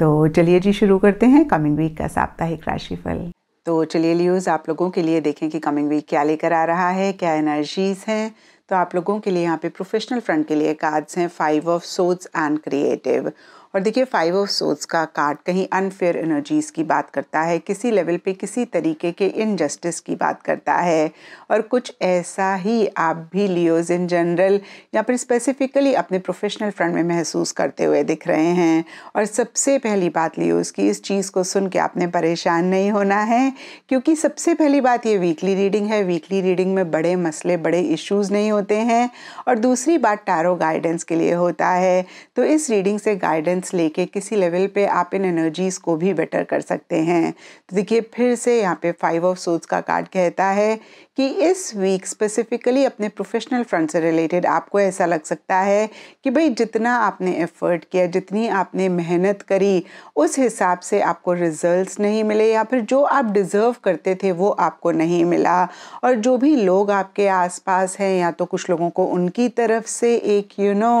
तो चलिए जी शुरू करते हैं कमिंग वीक का साप्ताहिक राशिफल तो चलिए लियोज आप लोगों के लिए देखें कि कमिंग वीक क्या लेकर आ रहा है क्या एनर्जीज हैं तो आप लोगों के लिए यहाँ पे प्रोफेशनल फ्रंट के लिए कार्ड्स हैं five of swords and creative और देखिए फाइव ऑफ सोर्स का कार्ड कहीं अनफेयर एनर्जीज़ की बात करता है किसी लेवल पे किसी तरीके के इनजस्टिस की बात करता है और कुछ ऐसा ही आप भी लियोज इन जनरल या फिर स्पेसिफिकली अपने प्रोफेशनल फ्रंट में महसूस करते हुए दिख रहे हैं और सबसे पहली बात लियोज की इस चीज़ को सुन के आपने परेशान नहीं होना है क्योंकि सबसे पहली बात ये वीकली रीडिंग है वीकली रीडिंग में बड़े मसले बड़े इश्यूज़ नहीं होते हैं और दूसरी बात टारो गाइडेंस के लिए होता है तो इस रीडिंग से गाइडेंस बैलेंस लेके किसी लेवल पे आप इन एनर्जीज़ को भी बेटर कर सकते हैं तो देखिए फिर से यहाँ पे फाइव ऑफ सोट्स का कार्ड कहता है कि इस वीक स्पेसिफिकली अपने प्रोफेशनल फ्रंट से रिलेटेड आपको ऐसा लग सकता है कि भाई जितना आपने एफर्ट किया जितनी आपने मेहनत करी उस हिसाब से आपको रिजल्ट्स नहीं मिले या फिर जो आप डिज़र्व करते थे वो आपको नहीं मिला और जो भी लोग आपके आसपास हैं या तो कुछ लोगों को उनकी तरफ से एक यू नो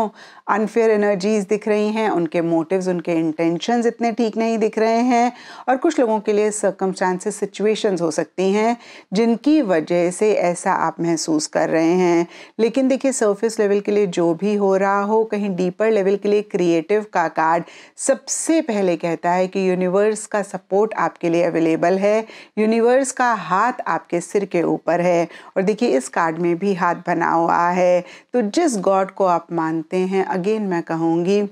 अनफेयर एनर्जीज़ दिख रही हैं उनके मोटिव्स उनके इंटेंशन इतने ठीक नहीं दिख रहे हैं और कुछ लोगों के लिए सर्कमस्टांसेस सिचुएशंस हो सकती हैं जिनकी वजह से ऐसा आप महसूस कर रहे हैं लेकिन देखिए सरफेस लेवल के लिए जो भी हो रहा हो कहीं डीपर लेवल के लिए क्रिएटिव का कार्ड सबसे पहले कहता है कि यूनिवर्स का सपोर्ट आपके लिए अवेलेबल है यूनिवर्स का हाथ आपके सिर के ऊपर है और देखिए इस कार्ड में भी हाथ बना हुआ है तो जिस गॉड को आप मानते हैं अगेन मैं कहूँगी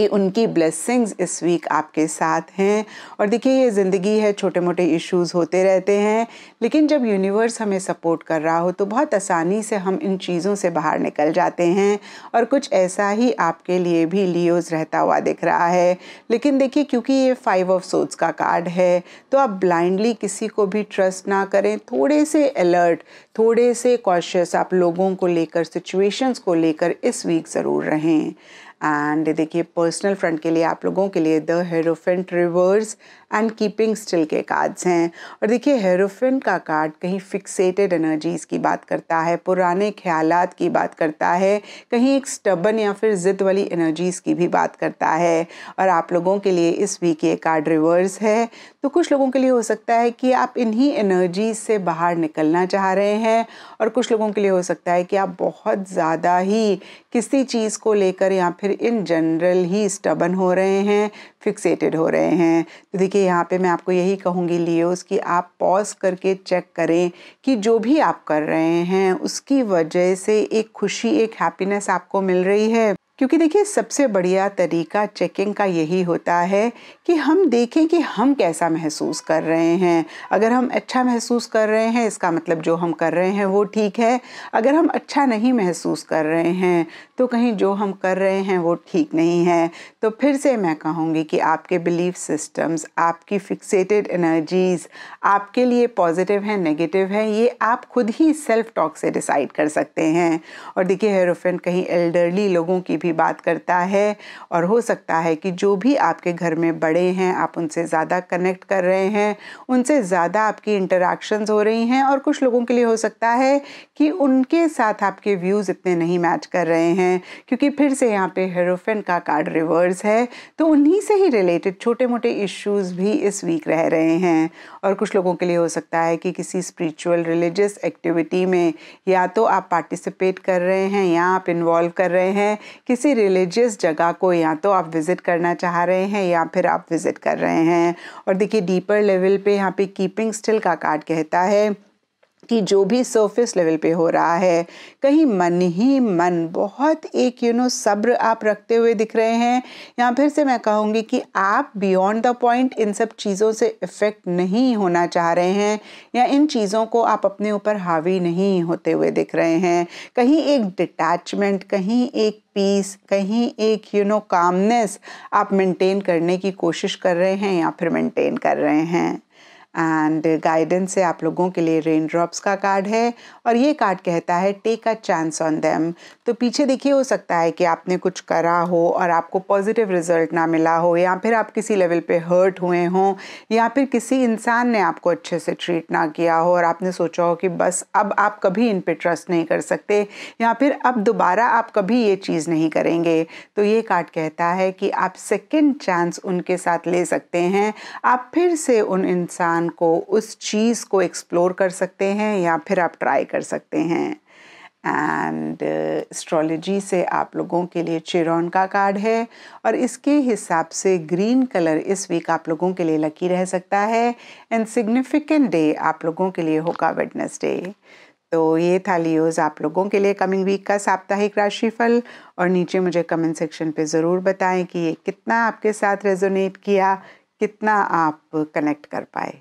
कि उनकी ब्लेसिंग्स इस वीक आपके साथ हैं और देखिए ये ज़िंदगी है छोटे मोटे इश्यूज़ होते रहते हैं लेकिन जब यूनिवर्स हमें सपोर्ट कर रहा हो तो बहुत आसानी से हम इन चीज़ों से बाहर निकल जाते हैं और कुछ ऐसा ही आपके लिए भी लियोज रहता हुआ दिख रहा है लेकिन देखिए क्योंकि ये फाइव ऑफ सोट्स का कार्ड है तो आप ब्लाइंडली किसी को भी ट्रस्ट ना करें थोड़े से अलर्ट थोड़े से कॉशियस आप लोगों को लेकर सिचुएशंस को लेकर इस वीक ज़रूर रहें एंड देखिए पर्सनल फ्रंट के लिए आप लोगों के लिए the hierophant reverse and keeping still के कार्ड्स हैं और देखिए हेरोफिन का कार्ड कहीं फिक्सेटेड एनर्जीज़ की बात करता है पुराने ख्याल की बात करता है कहीं एक स्टबन या फिर ज़िद वाली एनर्जीज़ की भी बात करता है और आप लोगों के लिए इस वीक ये कार्ड रिवर्स है तो कुछ लोगों के लिए हो सकता है कि आप इन्हीं एनर्जीज से बाहर निकलना चाह रहे हैं और कुछ लोगों के लिए हो सकता है कि आप बहुत ज़्यादा ही किसी चीज़ को लेकर या फिर इन जनरल ही स्टबन हो रहे हैं फिक्सेटेड हो रहे हैं तो देखिए यहाँ पे मैं आपको यही कहूँगी लियोस कि आप पॉज करके चेक करें कि जो भी आप कर रहे हैं उसकी वजह से एक खुशी एक हैप्पीनेस आपको मिल रही है क्योंकि देखिए सबसे बढ़िया तरीका चेकिंग का यही होता है कि हम देखें कि हम कैसा महसूस कर रहे हैं अगर हम अच्छा महसूस कर रहे हैं इसका मतलब जो हम कर रहे हैं वो ठीक है अगर हम अच्छा नहीं महसूस कर रहे हैं तो कहीं जो हम कर रहे हैं वो ठीक नहीं है तो फिर से मैं कहूँगी कि आपके बिलीफ सिस्टम्स आपकी फिक्सेटेड एनर्जीज़ आपके लिए पॉजिटिव हैं नेगेटिव हैं ये आप खुद ही सेल्फ टॉक से डिसाइड कर सकते हैं और देखिए हेरोफिन कहीं एल्डरली लोगों की भी भी बात करता है और हो सकता है कि जो भी आपके घर में बड़े हैं आप उनसे ज़्यादा कनेक्ट कर रहे हैं उनसे ज़्यादा आपकी इंटरेक्शन हो रही हैं और कुछ लोगों के लिए हो सकता है कि उनके साथ आपके व्यूज़ इतने नहीं मैच कर रहे हैं क्योंकि फिर से यहाँ पे हेरोफेन का कार्ड रिवर्स है तो उन्हीं से ही रिलेटेड छोटे मोटे इश्यूज़ भी इस वीक रह रहे हैं और कुछ लोगों के लिए हो सकता है कि किसी स्पिरिचुअल रिलीजियस एक्टिविटी में या तो आप पार्टिसिपेट कर रहे हैं या आप इन्वॉल्व कर रहे हैं किसी किसी रिलीजियस जगह को या तो आप विज़िट करना चाह रहे हैं या फिर आप विज़िट कर रहे हैं और देखिए डीपर लेवल पे यहाँ पे कीपिंग स्टिल का कार्ड कहता है कि जो भी सरफेस लेवल पे हो रहा है कहीं मन ही मन बहुत एक यू नो सब्र आप रखते हुए दिख रहे हैं या फिर से मैं कहूँगी कि आप बियॉन्ड द पॉइंट इन सब चीज़ों से इफ़ेक्ट नहीं होना चाह रहे हैं या इन चीज़ों को आप अपने ऊपर हावी नहीं होते हुए दिख रहे हैं कहीं एक डिटैचमेंट कहीं एक पीस कहीं एक यू नो कामनेस आप मेंटेन करने की कोशिश कर रहे हैं या फिर मेंटेन कर रहे हैं एंड गाइडेंस है आप लोगों के लिए रेन ड्रॉप्स का कार्ड है और ये कार्ड कहता है take a chance on them तो पीछे देखिए हो सकता है कि आपने कुछ करा हो और आपको पॉजिटिव रिजल्ट ना मिला हो या फिर आप किसी लेवल पे हर्ट हुए हों या फिर किसी इंसान ने आपको अच्छे से ट्रीट ना किया हो और आपने सोचा हो कि बस अब आप कभी इन पर ट्रस्ट नहीं कर सकते या फिर अब दोबारा आप कभी ये चीज़ नहीं करेंगे तो ये कार्ड कहता है कि आप सेकेंड चांस उनके साथ ले सकते हैं आप फिर से उन इंसान इंसान को उस चीज़ को एक्सप्लोर कर सकते हैं या फिर आप ट्राई कर सकते हैं एंड एस्ट्रोलॉजी uh, से आप लोगों के लिए चिरौन का कार्ड है और इसके हिसाब से ग्रीन कलर इस वीक आप लोगों के लिए लकी रह सकता है एंड सिग्निफिकेंट डे आप लोगों के लिए होगा वेडनेसडे तो ये था लियोज आप लोगों के लिए कमिंग वीक का साप्ताहिक राशिफल और नीचे मुझे कमेंट सेक्शन पे ज़रूर बताएं कि ये कितना आपके साथ रेजोनेट किया कितना आप कनेक्ट कर पाए